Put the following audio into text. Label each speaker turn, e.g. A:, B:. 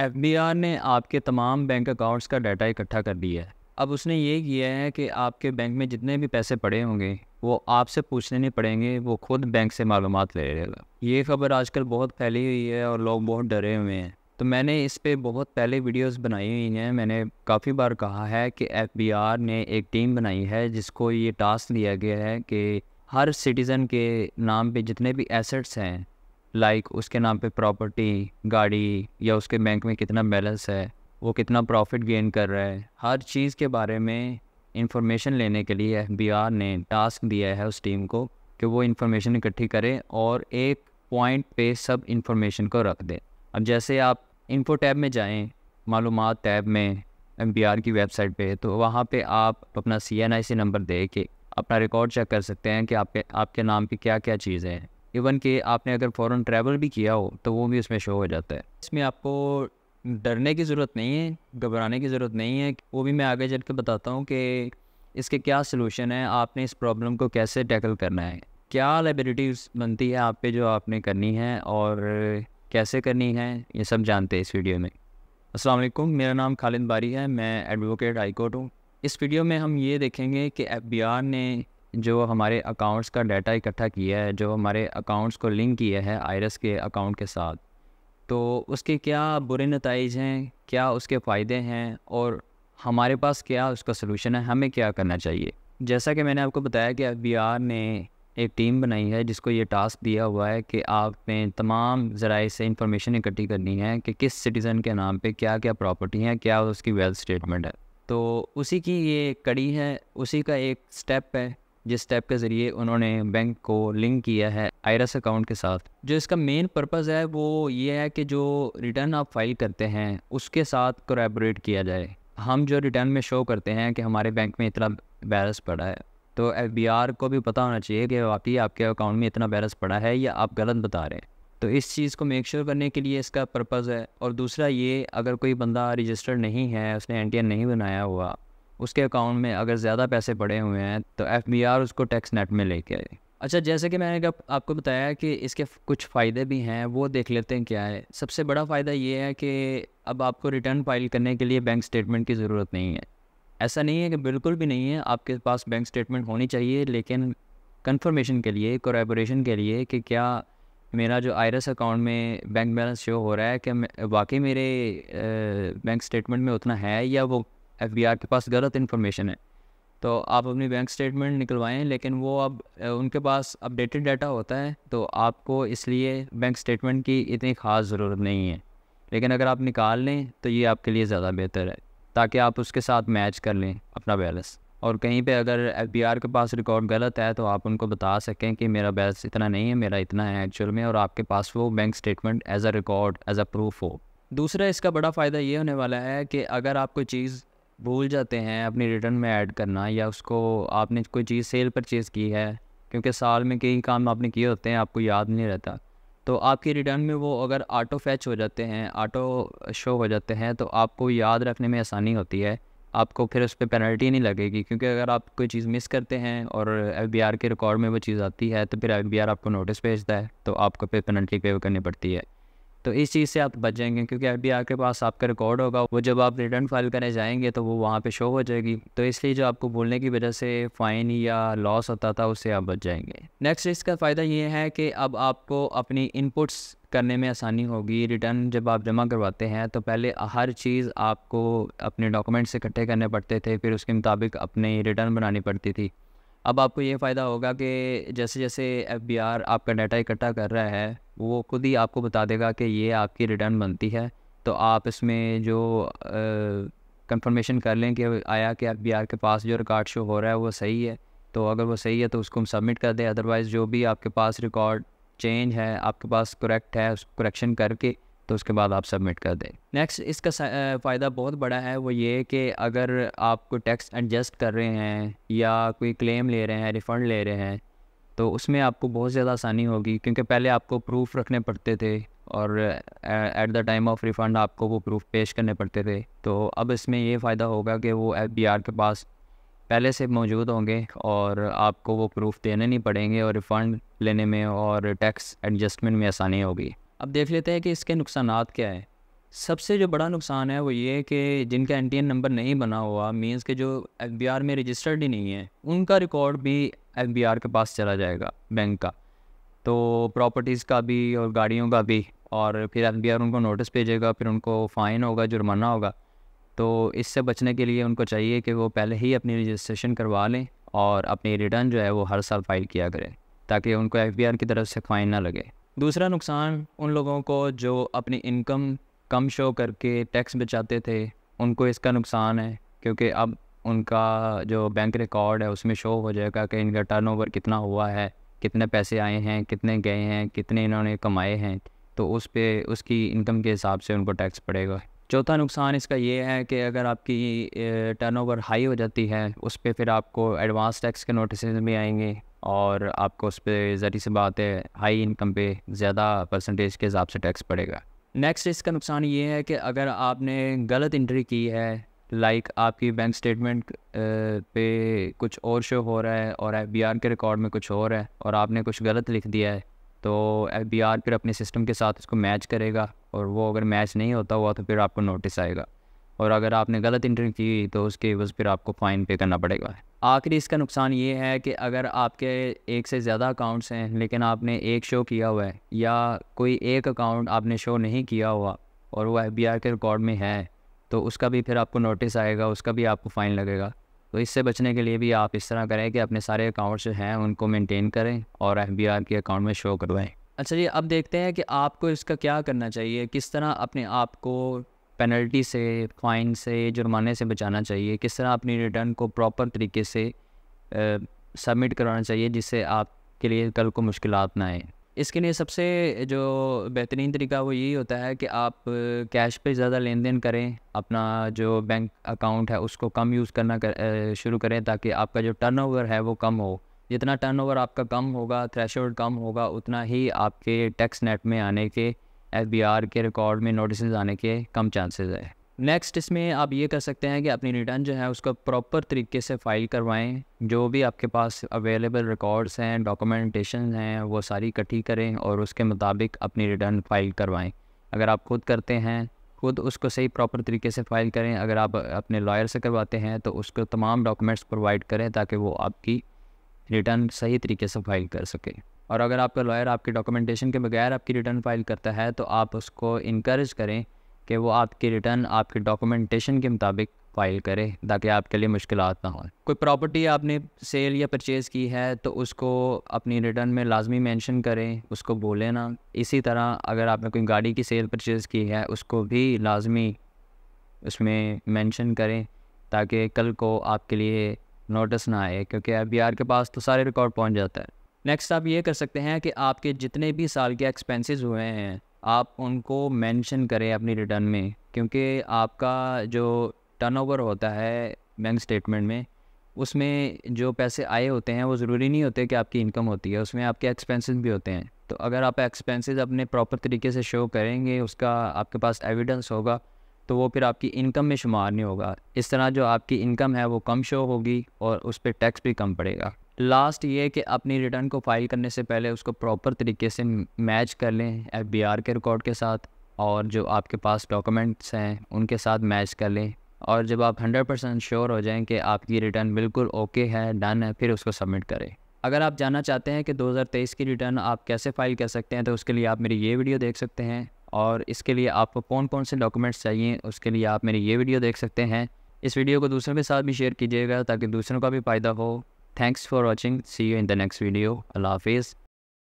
A: F ने आपके तमाम बैंक अकाउंट्स का डाटा इकट्ठा कर दिया है अब उसने ये किया है कि आपके बैंक में जितने भी पैसे पड़े होंगे वो आपसे पूछने नहीं पड़ेंगे वो खुद बैंक से मालूम ले लेगा ये खबर आजकल बहुत फैली हुई है और लोग बहुत डरे हुए हैं तो मैंने इस पर बहुत पहले वीडियोस बनाई हुई हैं मैंने काफ़ी बार कहा है कि एफबीआर ने एक टीम बनाई है जिसको ये टास्क दिया गया है कि हर सिटीज़न के नाम पे जितने भी एसेट्स हैं लाइक like उसके नाम पे प्रॉपर्टी गाड़ी या उसके बैंक में कितना बैलेंस है वो कितना प्रॉफिट गेन कर रहा है हर चीज़ के बारे में इंफॉर्मेशन लेने के लिए एफ ने टास्क दिया है उस टीम को कि वो इन्फॉर्मेशन इकट्ठी करें और एक पॉइंट पे सब इन्फॉर्मेशन को रख दें अब जैसे आप इन्फो टैब में जाएं मालूम टैब में एम की वेबसाइट पे तो वहाँ पे आप अपना सी एन आई सी नंबर दे के अपना रिकॉर्ड चेक कर सकते हैं कि आपके आपके नाम की क्या क्या चीज़ें हैं इवन कि आपने अगर फ़ॉरन ट्रैवल भी किया हो तो वो भी इसमें शो हो जाता है इसमें आपको डरने की ज़रूरत नहीं है घबराने की ज़रूरत नहीं है वो भी मैं आगे चल के बताता हूँ कि इसके क्या सलूशन है आपने इस प्रॉब्लम को कैसे टैकल करना है क्या लाइबिलिटीज़ बनती है आप पे जो आपने करनी है और कैसे करनी है ये सब जानते हैं इस वीडियो में असलम मेरा नाम खालिद बारी है मैं एडवोकेट हाई कोर्ट हूँ इस वीडियो में हम ये देखेंगे कि एफ ने जो हमारे अकाउंट्स का डाटा इकट्ठा किया है जो हमारे अकाउंट्स को लिंक किया है आयरस के अकाउंट के साथ तो उसके क्या बुरे नतज हैं क्या उसके फ़ायदे हैं और हमारे पास क्या उसका सलूशन है हमें क्या करना चाहिए जैसा कि मैंने आपको बताया कि बी आर ने एक टीम बनाई है जिसको ये टास्क दिया हुआ है कि आपने तमाम ज़राए से इंफॉर्मेशन इकट्ठी करनी है कि किस सिटीज़न के नाम पे क्या क्या प्रॉपर्टी है क्या उसकी वेल्थ स्टेटमेंट है तो उसी की ये कड़ी है उसी का एक स्टेप है जिस स्टेप के ज़रिए उन्होंने बैंक को लिंक किया है आयरस अकाउंट के साथ जो इसका मेन पर्पस है वो ये है कि जो रिटर्न आप फाइल करते हैं उसके साथ कोरेबरेट किया जाए हम जो रिटर्न में शो करते हैं कि हमारे बैंक में इतना बैलेंस पड़ा है तो एफ को भी पता होना चाहिए कि वाकई आपके अकाउंट में इतना बैलेंस पड़ा है या आप गलत बता रहे हैं तो इस चीज़ को मेक श्योर sure करने के लिए इसका पर्पज़ है और दूसरा ये अगर कोई बंदा रजिस्टर्ड नहीं है उसने एन नहीं बनाया हुआ उसके अकाउंट में अगर ज़्यादा पैसे पड़े हुए हैं तो एफ उसको टैक्स नेट में लेके आए अच्छा जैसे कि मैंने आपको बताया कि इसके कुछ फ़ायदे भी हैं वो देख लेते हैं क्या है सबसे बड़ा फ़ायदा ये है कि अब आपको रिटर्न फाइल करने के लिए बैंक स्टेटमेंट की ज़रूरत नहीं है ऐसा नहीं है कि बिल्कुल भी नहीं है आपके पास बैंक स्टेटमेंट होनी चाहिए लेकिन कंफर्मेशन के लिए कोरेबोरेशन के लिए कि क्या मेरा जो आयरस अकाउंट में बैंक बैलेंस शो हो रहा है कि वाकई मेरे बैंक स्टेटमेंट में उतना है या वो एफ बी आर के पास गलत इन्फॉर्मेशन है तो आप अपनी बैंक स्टेटमेंट निकलवाएं लेकिन वो अब उनके पास अपडेटेड डाटा होता है तो आपको इसलिए बैंक स्टेटमेंट की इतनी ख़ास ज़रूरत नहीं है लेकिन अगर आप निकाल लें तो ये आपके लिए ज़्यादा बेहतर है ताकि आप उसके साथ मैच कर लें अपना बैलेंस और कहीं पे अगर एफ के पास रिकॉर्ड गलत है तो आप उनको बता सकें कि मेरा बैलेंस इतना नहीं है मेरा इतना है एक्चुअल में और आपके पास वो bank statement as a record as a proof हो दूसरा इसका बड़ा फ़ायदा ये होने वाला है कि अगर आप कोई चीज़ भूल जाते हैं अपनी रिटर्न में ऐड करना या उसको आपने कोई चीज़ सेल परचेज़ की है क्योंकि साल में कई काम आपने किए होते हैं आपको याद नहीं रहता तो आपकी रिटर्न में वो अगर ऑटो फैच हो जाते हैं ऑटो शो हो जाते हैं तो आपको याद रखने में आसानी होती है आपको फिर उस पर पेनल्टी नहीं लगेगी क्योंकि अगर आप कोई चीज़ मिस करते हैं और एफ के रिकॉर्ड में वो चीज़ आती है तो फिर एफ आपको नोटिस भेजता है तो आपको फिर पेनल्टी पे करनी पड़ती है तो इस चीज़ से आप बच जाएंगे क्योंकि अभी आपके पास आपका रिकॉर्ड होगा वो जब आप रिटर्न फाइल करने जाएंगे तो वो वहाँ पे शो हो जाएगी तो इसलिए जो आपको बोलने की वजह से फ़ाइन या लॉस होता था उससे आप बच जाएंगे नेक्स्ट इसका फ़ायदा ये है कि अब आपको अपनी इनपुट्स करने में आसानी होगी रिटर्न जब आप जमा करवाते हैं तो पहले हर चीज़ आपको अपने डॉक्यूमेंट्स इकट्ठे करने पड़ते थे फिर उसके मुताबिक अपनी रिटर्न बनानी पड़ती थी अब आपको ये फ़ायदा होगा कि जैसे जैसे एफ आपका डाटा इकट्ठा कर रहा है वो खुद ही आपको बता देगा कि ये आपकी रिटर्न बनती है तो आप इसमें जो कंफर्मेशन कर लें कि आया कि एफ के पास जो रिकॉर्ड शो हो रहा है वो सही है तो अगर वो सही है तो उसको हम सबमिट कर दें अदरवाइज़ जो भी आपके पास रिकॉर्ड चेंज है आपके पास करेक्ट है उस करेक्शन करके तो उसके बाद आप सबमिट कर दें नेक्स्ट इसका फ़ायदा बहुत बड़ा है वो ये कि अगर आप कोई टैक्स एडजस्ट कर रहे हैं या कोई क्लेम ले रहे हैं रिफ़ंड ले रहे हैं तो उसमें आपको बहुत ज़्यादा आसानी होगी क्योंकि पहले आपको प्रूफ रखने पड़ते थे और at the time of refund आपको वो प्रूफ पेश करने पड़ते थे तो अब इसमें ये फ़ायदा होगा कि वो एफ के पास पहले से मौजूद होंगे और आपको वो प्रूफ देने नहीं पड़ेंगे और रिफ़ंड लेने में और टैक्स एडजस्टमेंट में आसानी होगी अब देख लेते हैं कि इसके नुकसान क्या है सबसे जो बड़ा नुकसान है वो ये कि जिनका एन नंबर नहीं बना हुआ मीन्स के जो एफ में रजिस्टर्ड ही नहीं है उनका रिकॉर्ड भी एफ के पास चला जाएगा बैंक का तो प्रॉपर्टीज़ का भी और गाड़ियों का भी और फिर एफ उनको नोटिस भेजेगा फिर उनको फ़ाइन होगा जुर्माना होगा तो इससे बचने के लिए उनको चाहिए कि वो पहले ही अपनी रजिस्ट्रेशन करवा लें और अपनी रिटर्न जो है वो हर साल फाइल किया करें ताकि उनको एफ की तरफ से फ़ाइन ना लगे दूसरा नुकसान उन लोगों को जो अपनी इनकम कम शो करके टैक्स बचाते थे उनको इसका नुकसान है क्योंकि अब उनका जो बैंक रिकॉर्ड है उसमें शो हो जाएगा कि इनका टर्नओवर कितना हुआ है कितने पैसे आए हैं कितने गए हैं कितने इन्होंने कमाए हैं तो उस पर उसकी इनकम के हिसाब से उनको टैक्स पड़ेगा चौथा नुकसान इसका ये है कि अगर आपकी टर्नओवर हाई हो जाती है उस पर फिर आपको एडवांस टैक्स के नोटिस भी आएंगे और आपको उस पर जरिए से बात है हाई इनकम पे ज़्यादा परसेंटेज के हिसाब से टैक्स पड़ेगा नेक्स्ट इसका नुकसान ये है कि अगर आपने गलत इंट्री की है लाइक like आपकी बैंक स्टेटमेंट पे कुछ और शो हो रहा है और एफ के रिकॉर्ड में कुछ और है और आपने कुछ गलत लिख दिया है तो एफ फिर अपने सिस्टम के साथ उसको मैच करेगा और वो अगर मैच नहीं होता हुआ तो फिर आपको नोटिस आएगा और अगर आपने गलत इंटरव्यू की तो उसके बस फिर आपको फ़ाइन पे करना पड़ेगा आखिरी इसका नुकसान ये है कि अगर आपके एक से ज़्यादा अकाउंट्स हैं लेकिन आपने एक शो किया हुआ है या कोई एक अकाउंट आपने शो नहीं किया हुआ और वो एफ के रिकॉर्ड में है तो उसका भी फिर आपको नोटिस आएगा उसका भी आपको फ़ाइन लगेगा तो इससे बचने के लिए भी आप इस तरह करें कि अपने सारे अकाउंट्स जो हैं उनको मेंटेन करें और एफ के अकाउंट में शो करवाएँ अच्छा जी अब देखते हैं कि आपको इसका क्या करना चाहिए किस तरह अपने आप को पेनल्टी से फाइन से जुर्माने से बचाना चाहिए किस तरह अपनी रिटर्न को प्रॉपर तरीके से सबमिट कराना चाहिए जिससे आपके लिए कल को मुश्किल ना आए इसके लिए सबसे जो बेहतरीन तरीका वो यही होता है कि आप कैश पे ज़्यादा लेन देन करें अपना जो बैंक अकाउंट है उसको कम यूज़ करना कर, शुरू करें ताकि आपका जो टर्नओवर है वो कम हो जितना टर्नओवर आपका कम होगा थ्रेशोल्ड कम होगा उतना ही आपके टैक्स नेट में आने के आर के रिकॉर्ड में नोटिस आने के कम चांसेस है नेक्स्ट इसमें आप ये कर सकते हैं कि अपनी रिटर्न जो है उसको प्रॉपर तरीके से फाइल करवाएं जो भी आपके पास अवेलेबल रिकॉर्ड्स हैं डॉक्यूमेंटेशन हैं वो सारी इकट्ठी करें और उसके मुताबिक अपनी रिटर्न फाइल करवाएं अगर आप खुद करते हैं खुद उसको सही प्रॉपर तरीके से फ़ाइल करें अगर आप अपने लॉयर से करवाते हैं तो उसको तमाम डॉक्यूमेंट्स प्रोवाइड करें ताकि वो आपकी रिटर्न सही तरीके से फ़ाइल कर सकें और अगर आपका लॉयर आपकी डॉक्यूमेंटेशन के बगैर आपकी रिटर्न फाइल करता है तो आप उसको इनक्रेज करें कि वो आपकी रिटर्न आपके डॉक्यूमेंटेशन के मुताबिक फाइल करें ताकि आपके लिए मुश्किल ना हो कोई प्रॉपर्टी आपने सेल या परचेज़ की है तो उसको अपनी रिटर्न में लाजमी मेंशन करें उसको बोले ना इसी तरह अगर आपने कोई गाड़ी की सेल परचेज़ की है उसको भी लाजमी उसमें मेंशन करें ताकि कल को आपके लिए नोटिस ना आए क्योंकि एफ के पास तो सारे रिकॉर्ड पहुँच जाता है नेक्स्ट आप ये कर सकते हैं कि आपके जितने भी साल के एक्सपेंसेस हुए हैं आप उनको मेंशन करें अपनी रिटर्न में क्योंकि आपका जो टर्नओवर होता है बैंक स्टेटमेंट में उसमें जो पैसे आए होते हैं वो ज़रूरी नहीं होते कि आपकी इनकम होती है उसमें आपके एक्सपेंसेस भी होते हैं तो अगर आप एक्सपेंसेस अपने प्रॉपर तरीके से शो करेंगे उसका आपके पास एविडेंस होगा तो वो फिर आपकी इनकम में शुमार नहीं होगा इस तरह जो आपकी इनकम है वो कम शो होगी और उस पर टैक्स भी कम पड़ेगा लास्ट ये कि अपनी रिटर्न को फाइल करने से पहले उसको प्रॉपर तरीके से मैच कर लें एफ के रिकॉर्ड के साथ और जो आपके पास डॉक्यूमेंट्स हैं उनके साथ मैच कर लें और जब आप 100 परसेंट श्योर हो जाएं कि आपकी रिटर्न बिल्कुल ओके है डन है फिर उसको सबमिट करें अगर आप जानना चाहते हैं कि 2023 की रिटर्न आप कैसे फ़ाइल कर सकते हैं तो उसके लिए आप मेरी ये वीडियो देख सकते हैं और इसके लिए आपको कौन कौन से डॉक्यूमेंट्स चाहिए उसके लिए आप मेरी ये वीडियो देख सकते हैं इस वीडियो को दूसरों के साथ भी शेयर कीजिएगा ताकि दूसरों का भी फ़ायदा हो thanks for watching see you in the next video अल्लाह हाफिज़